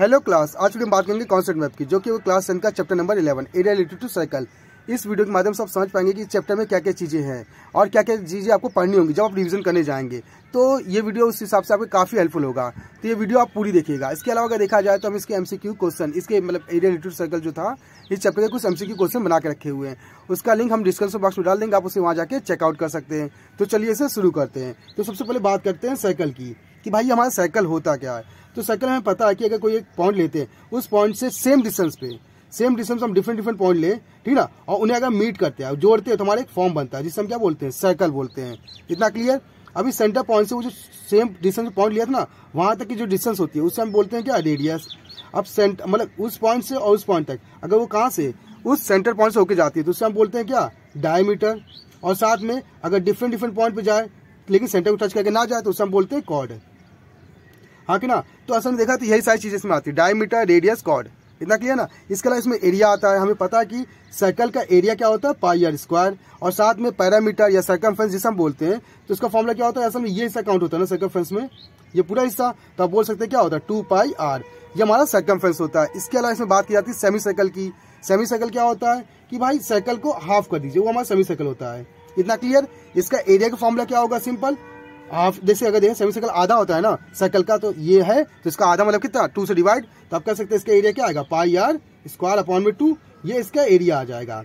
hello class आज हम बात करेंगे कॉन्सेप्ट मैप की जो कि वो क्लास टेन का chapter number eleven area related to circle इस वीडियो के माध्यम से आप समझ पाएंगे कि इस चैप्टर में क्या क्या चीज़ें हैं और क्या क्या चीज़ें आपको पढ़नी होंगी जब आप रिविजन करने जाएंगे तो ये वीडियो उस हिसाब से आपको काफ़ी हेल्पफुल होगा तो ये वीडियो आप पूरी देखिएगा इसके अलावा अगर देखा जाए तो हम इसके एम क्वेश्चन इसके मतलब एरिया रिलेटेड सर्कल जो था इस चैप्टर के कुछ एम क्वेश्चन बना के रखे हुए हैं उसका लिंक हम डिस्क्रिप्शन बॉक्स में डाल देंगे आप उसे वहाँ जाकर चेकआउट कर सकते हैं तो चलिए इसे शुरू करते हैं तो सबसे पहले बात करते हैं साइकिल की कि भाई हमारा साइकिल होता क्या है तो साइकिल हमें पता है कि अगर कोई एक पॉइंट लेते हैं उस पॉइंट से सेम डिस्टेंस पे सेम डिस्टेंस हम डिफरेंट डिफरेंट पॉइंट लें ठीक ना और उन्हें अगर मीट करते हैं जोड़ते हैं तो हमारा एक फॉर्म बनता है जिससे हम क्या बोलते हैं सर्कल बोलते हैं इतना क्लियर अभी सेंटर पॉइंट से वो जो सेम डिस्टेंस पॉइंट लिया था ना वहाँ तक की जो डिस्टेंस होती है उससे हम बोलते हैं क्या रेडियस अब सेंटर मतलब उस पॉइंट से और उस पॉइंट तक अगर वो कहाँ से उस सेंटर पॉइंट से होकर जाती है तो उससे हम बोलते हैं क्या डायमीटर और साथ में अगर डिफरेंट डिफरेंट पॉइंट पे जाए लेकिन सेंटर को टच करके ना जाए तो उससे हम बोलते हैं कॉर्ड हाँ कि ना तो असल में देखा तो यही सारी चीज़ें इसमें आती है डायमीटर रेडियस कॉर्ड इतना क्लियर ना इसके अलावा इसमें एरिया आता है हमें पता है कि सर्कल का एरिया क्या होता है पाई आर स्क्वायर और साथ में पैरामीटर या सर्कमफ्रेंस जिसे हम बोलते हैं तो इसका फॉर्मूला क्या होता है असल में ये हिस्सा काउंट होता है ना फेंस में ये पूरा हिस्सा तो आप बोल सकते हैं क्या होता है टू पाई आर ये हमारा फेंस होता है इसके अलावा इसमें बात की जाती है सेमी सर्कल की सेमी सर्कल क्या होता है कि भाई सर्कल को हाफ कर दीजिए वो हमारा सेमी सर्कल होता है इतना क्लियर इसका एरिया का फॉर्मूला क्या होगा सिंपल हाफ जैसे अगर देखें सेमी सर्कल आधा होता है ना सर्कल का तो ये है तो इसका आधा मतलब कितना टू से डिवाइड तो आप कह सकते हैं इसका एरिया क्या आएगा पाई आर स्क्वायर अपॉन में टू ये इसका एरिया आ जाएगा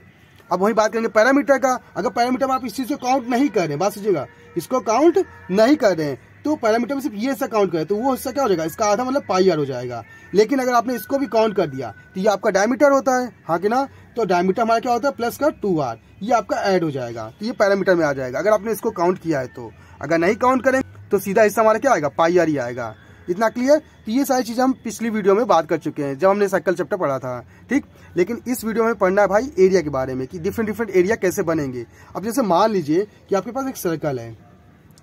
अब वही बात करेंगे पैरामीटर का अगर पैरामीटर में आप इस चीज़ को काउंट नहीं कर रहे हैं बात सोचिएगा इसको काउंट नहीं कर रहे हैं तो पैरामीटर में सिर्फ ये हिस्सा काउंट करें तो वो हिस्सा क्या हो जाएगा इसका आधा मतलब पाई आर हो जाएगा लेकिन अगर आपने इसको भी काउंट कर दिया तो ये आपका डायमीटर होता है हाँ कि ना तो डायमीटर हमारा क्या होता है प्लस का टू आर ये आपका ऐड हो जाएगा तो ये पैरामीटर में आ जाएगा अगर आपने इसको काउंट किया है तो अगर नहीं काउंट करें तो सीधा हिस्सा हमारा क्या आएगा पाई आर ही आएगा इतना क्लियर तो ये सारी चीज़ हम पिछली वीडियो में बात कर चुके हैं जब हमने साइकिल चैप्टर पढ़ा था ठीक लेकिन इस वीडियो में पढ़ना है भाई एरिया के बारे में कि डिफरेंट डिफरेंट एरिया कैसे बनेंगे अब जैसे मान लीजिए कि आपके पास एक सर्कल है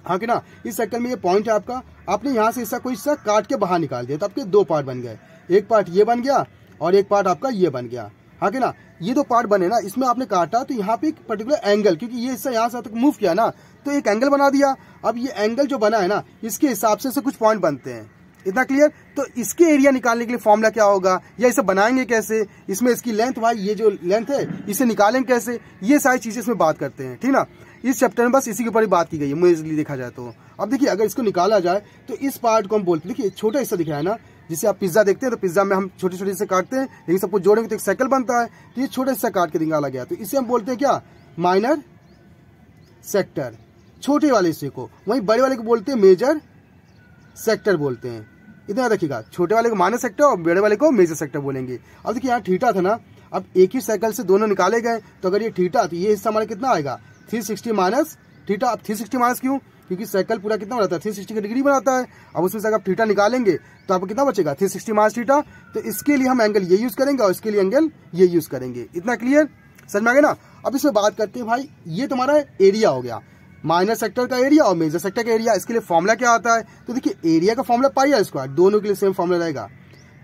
हाँ कि ना इस सर्कल में ये पॉइंट है आपका आपने यहाँ से हिस्सा कोई हिस्सा काट के बाहर निकाल दिया तो आपके दो पार्ट बन गए एक पार्ट ये बन गया और एक पार्ट आपका ये बन गया हाँ के ना ये दो पार्ट बने ना इसमें आपने काटा तो यहाँ पे एक पर्टिकुलर एंगल क्योंकि ये हिस्सा यहाँ से तक तो मूव किया ना तो एक एंगल बना दिया अब ये एंगल जो बना है ना इसके हिसाब से कुछ पॉइंट बनते हैं इतना क्लियर तो इसके एरिया निकालने के लिए फॉर्मूला क्या होगा या इसे बनाएंगे कैसे इसमें इसकी लेंथ भाई ये जो लेंथ है इसे निकालेंगे कैसे ये सारी चीजें इसमें बात करते हैं ठीक ना इस चैप्टर में बस इसी के ऊपर ही बात की गई है मुझे देखा जाए तो अब देखिए अगर इसको निकाला जाए तो इस पार्ट को हम बोलते देखिए छोटा हिस्सा दिखाया ना जिसे आप पिज्जा देखते हैं तो पिज्जा में हम छोटे छोटे से काटते हैं लेकिन सबको जोड़ेंगे तो एक साइकिल बनता है तो ये छोटे से काट के निकाला गया तो इसे हम बोलते हैं क्या माइनर सेक्टर छोटे वाले हिस्से को वहीं बड़े वाले को बोलते हैं मेजर सेक्टर बोलते हैं इतना रखिएगा छोटे वाले को माइनर सेक्टर और बड़े वाले को मेजर सेक्टर बोलेंगे अब देखिए यहाँ ठीठा था ना अब एक ही साइकिल से दोनों निकाले गए तो अगर ये ठीठा तो ये हिस्सा हमारा कितना आएगा थ्री सिक्सटी माइनस ठीटा अब थ्री सिक्सटी माइनस क्यों क्योंकि साइकिल पूरा कितना बनाता है थ्री सिक्सटी का डिग्री बनाता है अब उसमें से अगर आप थीटा निकालेंगे तो आपको कितना बचेगा थ्री सिक्सटी माइनस थीटा तो इसके लिए हम एंगल ये यूज़ करेंगे और इसके लिए एंगल ये यूज़ करेंगे इतना क्लियर समझ में आ गया ना अब इसमें बात करते हैं भाई ये तुम्हारा एरिया हो गया माइनर सेक्टर का एरिया और मेजर सेक्टर का एरिया इसके लिए फॉर्मूला क्या आता है तो देखिए एरिया का फॉर्मूला पाई आर स्क्वायर दोनों के लिए सेम फॉर्मूला रहेगा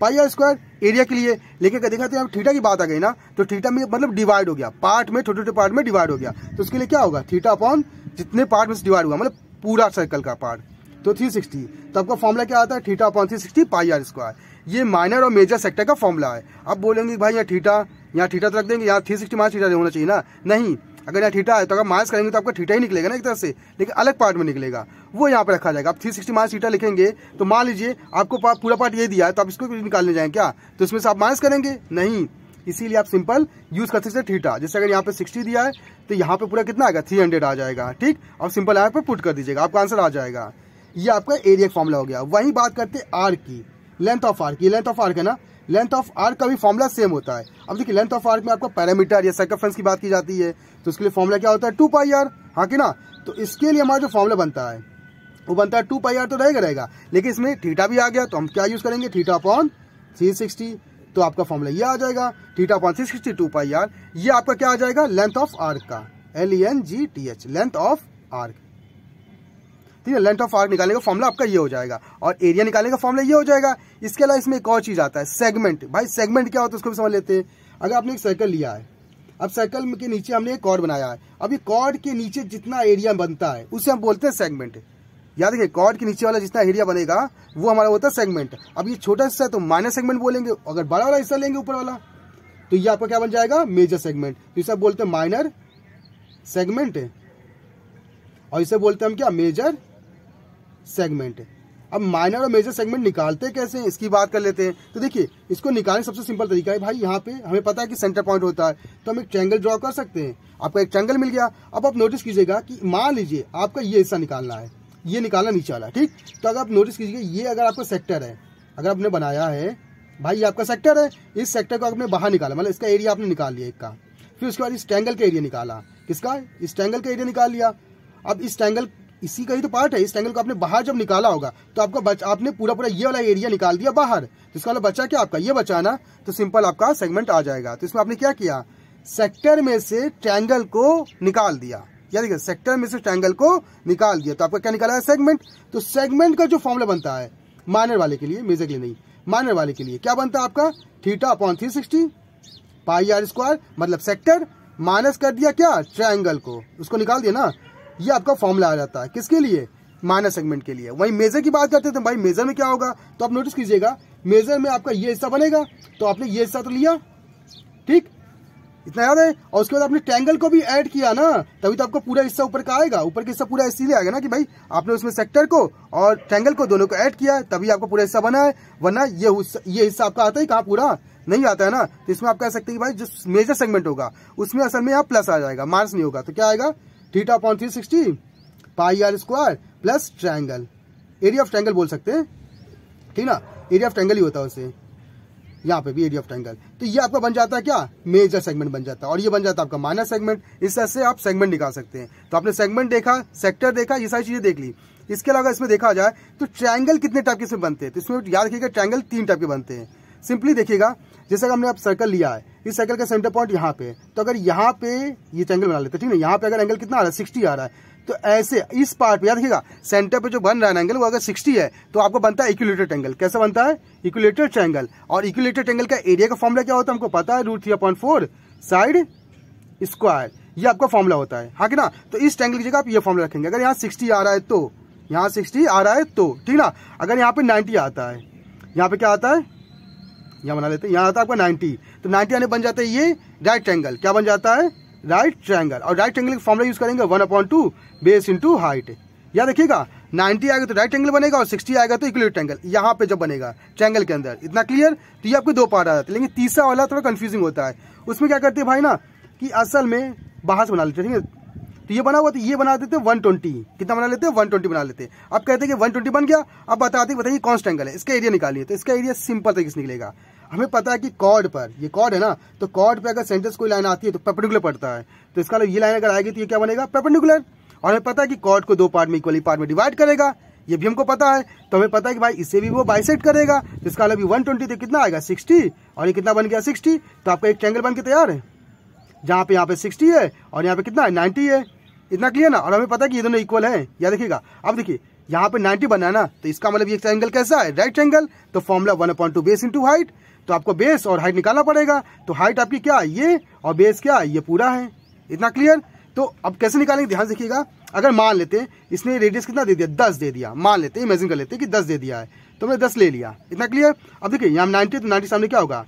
पाई आर स्क्वायर एरिया के लिए लेकिन अगर देखा तो अब थीटा की बात आ गई ना तो थीटा में मतलब डिवाइड हो गया पार्ट में छोटे छोटे पार्ट में डिवाइड हो गया तो उसके लिए क्या होगा थीटा अपॉन जितने पार्ट में डिवाइड हुआ मतलब पूरा सर्कल का पार्ट तो 360 तो आपका फॉर्मूला क्या आता है theta upon three sixty pi R square ये माइनर और मेजर सेक्टर का फॉर्मूला है अब बोलेंगे भाई यहाँ थीटा यहाँ थीटा तो रख देंगे यहाँ थ्री सिक्सटी माइनस थीटा होना चाहिए ना नहीं अगर यहाँ थीटा है तो अगर माइनस करेंगे तो आपका थीटा ही निकलेगा ना एक तरह से लेकिन अलग पार्ट में निकलेगा वो यहाँ पर रखा जाएगा आप थ्री सिक्सटी माइनस थीटा लिखेंगे तो मान लीजिए आपको पूरा पार्ट ये दिया है तो आप इसको निकालने जाएंगे क्या तो इसमें से आप माइनस करेंगे नहीं इसीलिए आप सिंपल यूज कर सकते हैं थीटा जैसे अगर यहाँ पे 60 दिया है तो यहाँ पे पूरा कितना आएगा 300 आ जाएगा ठीक और सिंपल आर पे पुट कर दीजिएगा आपका आंसर आ जाएगा ये आपका एरिया फॉर्मूला हो गया वही बात करते हैं आर की लेंथ ऑफ आर की लेंथ ऑफ आर है ना लेंथ ऑफ आर्क का भी फॉर्मुला सेम होता है अब देखिए लेंथ ऑफ आर्क में आपका पैरामीटर या सर्कफ्रेंस की बात की जाती है तो उसके लिए फॉर्मूला क्या होता है टू पाई आर हाँ कि ना तो इसके लिए हमारा जो फॉर्मूला बनता है वो बनता है टू पाई आर तो रहेगा रहेगा लेकिन इसमें थीटा भी आ गया तो हम क्या यूज करेंगे थीटा अपॉन थ्री सिक्सटी तो आपका फॉर्मूला ये आ जाएगा theta upon six sixty two pi R ये आपका क्या आ जाएगा लेंथ ऑफ आर्क का L E N G T H length of arc ठीक है लेंथ ऑफ आर्क निकालने का फॉर्मूला आपका ये हो जाएगा और एरिया निकालने का फॉर्मूला ये हो जाएगा इसके अलावा इसमें एक और चीज़ आता है सेगमेंट भाई सेगमेंट क्या होता है उसको भी समझ लेते हैं अगर आपने एक सर्कल लिया है अब सर्कल के नीचे हमने एक कॉर्ड बनाया है अब ये कॉर्ड के नीचे जितना एरिया बनता है उसे हम बोलते हैं सेगमेंट या देखिए कॉर्ड के नीचे वाला जितना एरिया बनेगा वो हमारा होता है सेगमेंट अब ये छोटा हिस्सा है तो माइनर सेगमेंट बोलेंगे अगर बड़ा वाला हिस्सा लेंगे ऊपर वाला तो ये आपका क्या बन जाएगा मेजर सेगमेंट तो इसे बोलते हैं माइनर सेगमेंट और इसे बोलते हैं हम क्या मेजर सेगमेंट अब माइनर और मेजर सेगमेंट निकालते कैसे हैं इसकी बात कर लेते हैं तो देखिए इसको निकालने सबसे सिंपल तरीका है भाई यहाँ पे हमें पता है कि सेंटर पॉइंट होता है तो हम एक ट्रैंगल ड्रॉ कर सकते हैं आपका एक ट्रैंगल मिल गया अब आप नोटिस कीजिएगा कि मान लीजिए आपका ये हिस्सा निकालना है ये निकालना नीचे वाला ठीक तो अगर आप नोटिस कीजिए ये अगर आपका सेक्टर है अगर आपने बनाया है भाई ये आपका सेक्टर है इस सेक्टर को आपने बाहर निकाला मतलब इसका एरिया आपने निकाल लिया एक का फिर उसके बाद इस ट्रैंगल का एरिया निकाला किसका इस ट्रैंगल का एरिया निकाल लिया अब इस ट्रैंगल इसी का ही तो पार्ट है इस ट्रैंगल को आपने बाहर जब निकाला होगा तो आपका बच, आपने पूरा पूरा ये वाला एरिया निकाल दिया बाहर तो इसका मतलब बचा क्या आपका ये बचाना तो सिंपल आपका सेगमेंट आ जाएगा तो इसमें आपने क्या किया सेक्टर में से ट्रैंगल को निकाल दिया क्या देखिए सेक्टर में से ट्रैंगल को निकाल दिया तो आपका क्या निकाला है सेगमेंट तो सेगमेंट का जो फॉर्मूला बनता है माइनर वाले के लिए मेजर के लिए नहीं माइनर वाले के लिए क्या बनता है आपका theta upon three sixty pi R square मतलब सेक्टर माइनस कर दिया क्या ट्रायंगल को उसको निकाल दिया ना ये आपका फॉर्मूला आ जाता है किसके लिए माइनस सेगमेंट के लिए वही मेजर की बात करते थे भाई मेजर में क्या होगा तो आप नोटिस कीजिएगा मेजर में आपका ये हिस्सा बनेगा तो आपने ये हिस्सा तो लिया ठीक इतना याद है और उसके बाद आपने ट्रैंगल को भी ऐड किया ना तभी तो आपको पूरा हिस्सा ऊपर का आएगा ऊपर का हिस्सा पूरा इसीलिए आएगा ना कि भाई आपने उसमें सेक्टर को और ट्रैंगल को दोनों को ऐड किया तभी आपको पूरा हिस्सा बना है वरना ये ये हिस्सा आपका आता ही कहा पूरा नहीं आता है ना तो इसमें आप कह सकते हैं भाई जो मेजर सेगमेंट होगा उसमें असल में यहाँ प्लस आ जाएगा मार्स नहीं होगा तो क्या आएगा theta point three sixty pi R square plus triangle area of triangle बोल सकते हैं ठीक ना एरिया ऑफ ट्रैंगल ही होता है उसे यहाँ पे भी एरिया ऑफ ट्रैंगल तो ये आपका बन जाता है क्या मेजर सेगमेंट बन जाता है और ये बन जाता है आपका माइनर सेगमेंट इस तरह से आप सेगमेंट निकाल सकते हैं तो आपने सेगमेंट देखा सेक्टर देखा ये सारी चीजें देख ली इसके अलावा इसमें देखा जाए तो ट्राइंगल कितने टाइप के इसमें बनते हैं तो इसमें याद रखिएगा ट्राइंगल तीन टाइप के बनते हैं सिंपली देखिएगा जैसे हमने आप सर्कल लिया है इस सर्कल का सेंटर पॉइंट यहाँ पे तो अगर यहाँ पे ये ट्रैंगल बना लेते हैं ठीक है यहाँ पे अगर एंगल कितना आ रहा है सिक्सटी आ रहा है तो ऐसे इस पार्ट पे याद रखिएगा सेंटर पे जो बन रहा है एंगल वो अगर 60 है तो आपको बनता है इक्यूलेटेड एंगल कैसे बनता है इक्यूलेटेड ट्रैंगल और इक्यूलेटेड एंगल का एरिया का फॉर्मूला क्या होता है हमको पता है root three upon four side square ये आपका फॉर्मूला होता है हाँ कि ना तो इस ट्रैंगल की जगह आप ये फॉर्मूला रखेंगे अगर यहाँ सिक्सटी आ रहा है तो यहाँ सिक्सटी आ रहा है तो ठीक ना अगर यहाँ पे नाइन्टी आता है यहाँ पे क्या आता है यहाँ बना लेते हैं यहाँ आता है आपका नाइन्टी तो नाइन्टी आने बन जाता है ये राइट ट्रैंगल क्या बन जाता है राइट ट्रायंगल और राइट एंगल का फॉर्मला यूज करेंगे one upon two base into height या देखिएगा 90 आएगा तो राइट एंगल बनेगा और 60 आएगा तो इक्वलेट एंगल यहाँ पे जब बनेगा ट्रैंगल के अंदर इतना क्लियर तो ये आपको दो पार्ट आ जाते हैं लेकिन तीसरा वाला थोड़ा कन्फ्यूजिंग होता है उसमें क्या करते हैं भाई ना कि असल में बाहर से बना लेते हैं ठीक है तो ये बना हुआ तो ये बना देते वन ट्वेंटी कितना बना लेते वन ट्वेंटी बना लेते अब कहते हैं कि वन ट्वेंटी बन गया अब बताते बताइए कौन सा एंगल है इसका एरिया निकालिए तो इसका एरिया सिंपल तरीके से निकलेगा हमें पता है कि कॉर्ड पर ये कॉर्ड है ना तो कॉर्ड पर अगर सेंटेंस कोई लाइन आती है तो पेपेंडिकुलर पड़ता है तो इसका मतलब ये लाइन अगर आएगी तो ये क्या बनेगा पेपेंडिकुलर और हमें पता है कि कॉर्ड को दो पार्ट में इक्वली पार्ट में डिवाइड करेगा ये भी हमको पता है तो हमें पता है कि भाई इसे भी वो बाइसेट करेगा तो इसका अभी वन ट्वेंटी तो कितना आएगा सिक्सटी और ये कितना बन गया सिक्सटी तो आपका एक ट्रैंगल बन के तैयार है जहाँ पे यहाँ पे सिक्सटी है और यहाँ पे कितना है नाइन्टी है इतना क्लियर ना और हमें पता है कि ये दोनों इक्वल है या देखिएगा अब देखिए यहाँ पे 90 बना ना तो इसका मतलब ये ट्रैंगल कैसा है राइट ट्रैंगल तो formula one upon two base into height तो आपको बेस और हाइट निकालना पड़ेगा तो हाइट आपकी क्या ये और बेस क्या ये पूरा है इतना क्लियर तो अब कैसे निकालेंगे ध्यान देखिएगा अगर मान लेते हैं इसने रेडियस कितना दे दिया दस दे दिया मान लेते हैं इमेजिन कर लेते कि दस दे दिया है तो मैंने दस ले लिया इतना क्लियर अब देखिए यहाँ नाइनटी तो नाइन्टी सामने क्या होगा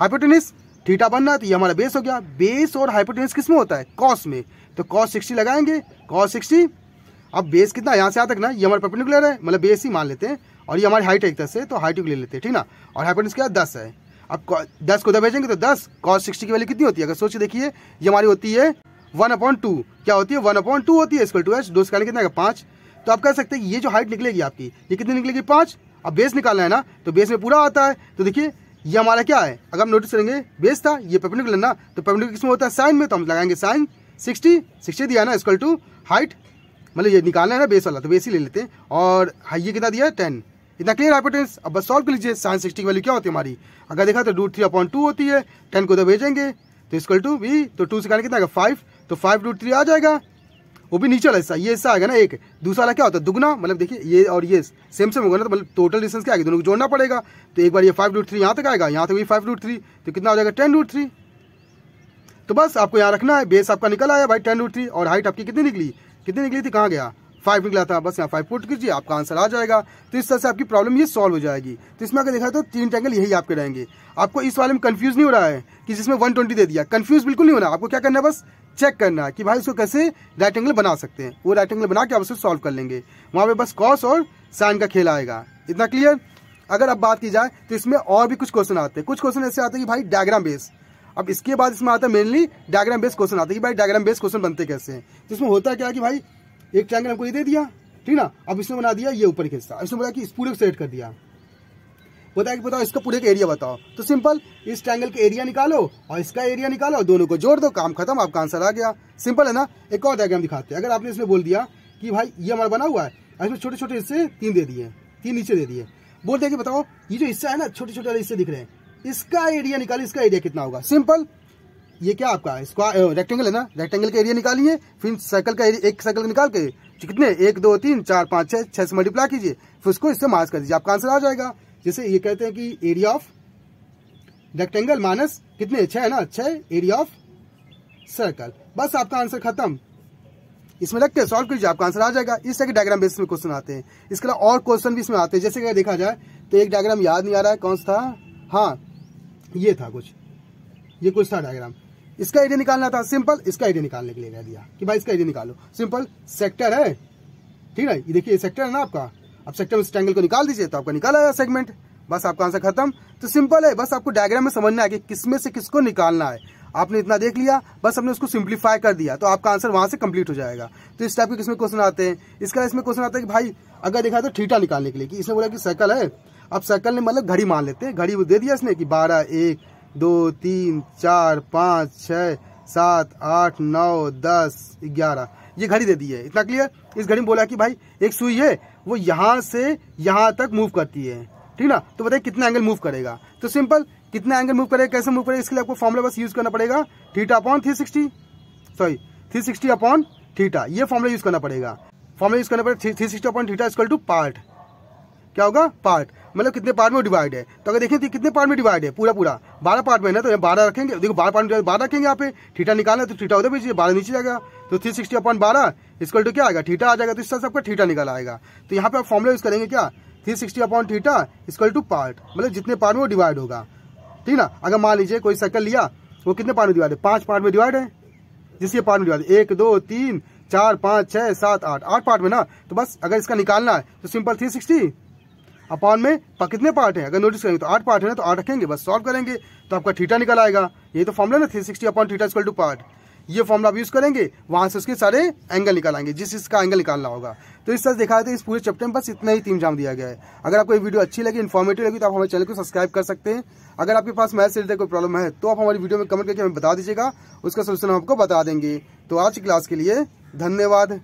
हाइपोटेनिस थीटा बनना तो ये हमारा बेस हो गया बेस और हाइपोटेनिस किस में होता है कॉस में तो कॉस सिक्सटी लगाएंगे कॉस सिक्सटी अब बेस कितना यहाँ से आ तक ना ये हमारा पर्पेंडिकुलर है मतलब बेस ही मान लेते हैं और ये हमारी हाइट है एक तरह से तो हाइट ले लेते हैं ठीक ना और हाइपोटेंस क्या दस है अब दस को उधर भेजेंगे तो दस कॉस सिक्सटी की वैल्यू कितनी होती है अगर सोच देखिए ये हमारी होती है वन अपॉइंट टू क्या होती है वन अपॉइंट टू होती है स्क्वायर टू एच दो से कितना पाँच तो आप कह सकते हैं ये जो हाइट निकलेगी आपकी ये कितनी निकलेगी पाँच अब बेस निकालना है ना तो बेस में पूरा आता है तो देखिए ये हमारा क्या है अगर हम नोटिस करेंगे बेस था ये पेपेंडिकुलर ना तो पेपेंडिकुलर किसमें होता है साइन में तो हम लगाएंगे साइन सिक्सटी सिक्सटी दिया ना इक्वल टू हाइट मतलब ये निकालना है ना बेस वाला तो बेस ही ले लेते हैं और हाई ये कितना दिया है टेन इतना क्लियर हाइपोटेंस अब बस सॉल्व कर लीजिए साइन सिक्सटी की वैल्यू क्या होती है हमारी अगर देखा तो रूट थ्री अपॉन टू होती है टेन को तो भेजेंगे तो इसको टू वी तो टू से कहना कितना फाइव तो फाइव रूट थ्री आ जाएगा वो भी नीचे वाला हिस्सा ये हिस्सा आएगा ना एक दूसरा वाला क्या होता है दुगना मतलब देखिए ये और ये सेम सेम होगा ना तो मतलब टोटल डिस्टेंस क्या आएगा दोनों को जोड़ना पड़ेगा तो एक बार ये फाइव रूट थ्री यहाँ तक आएगा यहाँ तक भी फाइव रूट थ्री तो कितना हो जाएगा टेन रूट थ्री तो बस आपको यहाँ रखना है बेस आपका निकल आया भाई टेन रूट थ्री और हाइट आपकी कितनी निकली कितनी निकली थी कहाँ गया फाइव निकला था बस यहाँ फाइव पुट कीजिए आपका आंसर आ जाएगा तो इस तरह से आपकी प्रॉब्लम ये सॉल्व हो जाएगी तो इसमें अगर देखा तो तीन ट्रैंगल यही आपके रहेंगे आपको इस वाले में कन्फ्यूज नहीं हो रहा है कि जिसमें वन ट्वेंटी दे दिया कन्फ्यूज बिल्कुल नहीं होना आपको क्या करना है बस चेक करना है कि भाई इसको कैसे राइट एंगल बना सकते हैं वो राइट एंगल बना के आप उसे सॉल्व कर लेंगे वहाँ पर बस कॉस और साइन का खेल आएगा इतना क्लियर अगर अब बात की जाए तो इसमें और भी कुछ क्वेश्चन आते हैं कुछ क्वेश्चन ऐसे आते हैं कि भाई डायग्राम बेस अब इसके बाद इसमें आता है मेनली डायग्राम बेस्ड क्वेश्चन आता है कि भाई डायग्राम बेस्ड क्वेश्चन बनते कैसे हैं तो इसमें होता क्या है कि भाई एक ट्रायंगल हमको ये दे दिया ठीक ना अब इसने बना दिया ये ऊपर हिस्सा इसने बताया कि इस पूरे को सेलेक्ट कर दिया बताया कि बताओ इसका पूरे का एरिया बताओ तो सिंपल इस ट्रायंगल का एरिया निकालो और इसका एरिया निकालो दोनों को जोड़ दो काम खत्म आपका आंसर आ गया सिंपल है ना एक और डायग्राम दिखाते हैं अगर आपने इसमें बोल दिया कि भाई ये हमारा बना हुआ है इसमें छोटे छोटे हिस्से तीन दे दिए तीन नीचे दे दिए बोलते हैं कि बताओ ये जो हिस्सा है ना छोटे छोटे हिस्से दिख रहे हैं इसका एरिया निकालो इसका एरिया कितना होगा सिंपल ये क्या आपका स्क्वायर रेक्टेंगल है ना रेक्टेंगल का एरिया निकालिए फिर सर्कल का एरिया एक सर्कल निकाल के तो कितने एक दो तीन चार पाँच छः छः से मल्टीप्लाई कीजिए फिर उसको इससे माइनस कर दीजिए आपका आंसर आ जाएगा जैसे ये कहते हैं कि एरिया ऑफ रेक्टेंगल माइनस कितने छः है ना छः एरिया ऑफ सर्कल बस आपका आंसर खत्म इसमें लगते सॉल्व कीजिए आपका आंसर आ जाएगा इस तरह के डायग्राम बेस में क्वेश्चन आते हैं इसके अलावा और क्वेश्चन भी इसमें आते हैं जैसे अगर देखा जाए तो एक डायग्राम याद नहीं आ रहा है कौन सा था हाँ ये था कुछ ये कुछ था डायग्राम इसका आइडिया निकालना था सिंपल इसका आइडिया निकालने के लिए कह दिया कि भाई इसका आइडिया निकालो सिंपल सेक्टर है ठीक है ये देखिए सेक्टर है ना आपका अब सेक्टर में स्ट्रैंगल को निकाल दीजिए तो आपका निकाल आया सेगमेंट बस आपका आंसर खत्म तो सिंपल है बस आपको डायग्राम में समझना है कि किसमें से किसको निकालना है आपने इतना देख लिया बस हमने उसको सिंप्लीफाई कर दिया तो आपका आंसर वहां से कंप्लीट हो जाएगा तो इस टाइप के किसमें क्वेश्चन आते हैं इसका इसमें क्वेश्चन आता है कि भाई अगर देखा तो ठीटा निकालने के लिए कि इसने बोला कि सर्कल है अब सर्कल ने मतलब घड़ी मान लेते हैं घड़ी वो दे दिया इसने कि बारह एक दो तीन चार पाँच छः सात आठ नौ दस ग्यारह ये घड़ी दे दी है इतना क्लियर इस घड़ी में बोला कि भाई एक सुई है वो यहाँ से यहाँ तक मूव करती है ठीक ना तो बताइए कितना एंगल मूव करेगा तो सिंपल कितना एंगल मूव करेगा कैसे मूव करेगा इसके लिए आपको फॉर्मूला बस यूज करना पड़ेगा theta upon three sixty sorry three sixty upon theta ये फॉर्मूला यूज करना पड़ेगा फॉर्मूला यूज करना पड़ेगा three sixty upon theta equal to part क्या होगा पार्ट मतलब कितने पार्ट में डिवाइड है तो अगर देखें कितने पार्ट में डिवाइड है पूरा पूरा बारह पार्ट में ना तो बारह रखेंगे देखो बारह पार्ट में बारह रखेंगे यहाँ पे ठीठा निकालना तो ठीठा उधर भेजिए बारह नीचे जाएगा तो थ्री सिक्सटी अपन बारह इसकल टू क्या आएगा ठीठा आ जाएगा तो इस तरह सबका ठीठा निकाल आएगा तो यहाँ पे आप फॉर्मुला यूज करेंगे क्या three sixty upon theta equal to part मतलब जितने पार्ट में वो डिवाइड होगा ठीक ना अगर मान लीजिए कोई सर्कल लिया वो कितने पार्ट में डिवाइड है पाँच पार्ट में डिवाइड है जिसके पार्ट में डिवाइड एक दो तीन चार पाँच छः सात आठ आठ पार्ट में ना तो बस अगर इसका निकालना है तो सिंपल थ्री सिक्सटी अपॉन में कितने पार्ट हैं अगर नोटिस करेंगे तो आठ पार्ट है तो आठ रखेंगे बस सॉल्व करेंगे तो आपका थीटा निकल आएगा ये तो फॉर्मला ना three sixty upon theta equal to part ये फॉर्मला आप यूज़ करेंगे वहाँ से उसके सारे एंगल निकालेंगे जिस इसका एंगल निकालना होगा तो इस तरह देखा जाता तो इस पूरे चैप्टर में बस इतना ही तीन जाम दिया गया है अगर आपको ये वीडियो अच्छी लगी इन्फॉर्मेटिव लगी तो आप हमारे चैनल को सब्सक्राइब कर सकते हैं अगर आपके पास मैथ से रिलेटेड कोई प्रॉब्लम है तो आप हमारी वीडियो में कमेंट करके हमें बता दीजिएगा उसका सोल्यूशन हम आपको बता देंगे तो आज की क्लास के लिए धन्यवाद